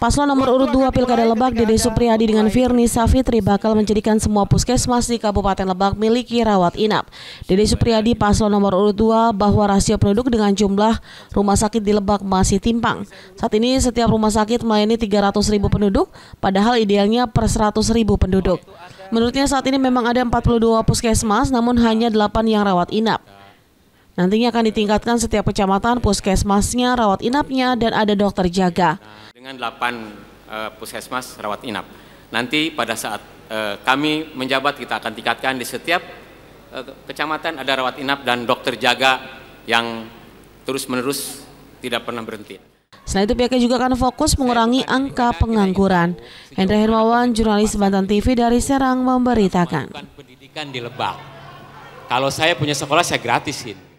Paslon nomor urut 2 Pilkada Lebak Dede Supriyadi dengan Firni Safitri bakal menjadikan semua puskesmas di Kabupaten Lebak miliki rawat inap. Dede Supriyadi paslon nomor urut 2 bahwa rasio penduduk dengan jumlah rumah sakit di Lebak masih timpang. Saat ini setiap rumah sakit melayani 300 ribu penduduk, padahal idealnya per 100 ribu penduduk. Menurutnya saat ini memang ada 42 puskesmas, namun hanya 8 yang rawat inap. Nantinya akan ditingkatkan setiap kecamatan puskesmasnya, rawat inapnya, dan ada dokter jaga dengan 8 uh, e, puskesmas rawat inap. Nanti pada saat uh, kami menjabat kita akan tingkatkan di setiap uh, kecamatan ada rawat inap dan dokter jaga yang terus-menerus tidak pernah berhenti. Selain itu pihaknya juga akan fokus mengurangi angka pengangguran. Hendra Hermawan, jurnalis Bantan TV dari Serang memberitakan. Pendidikan di Lebak. Kalau saya punya sekolah saya gratisin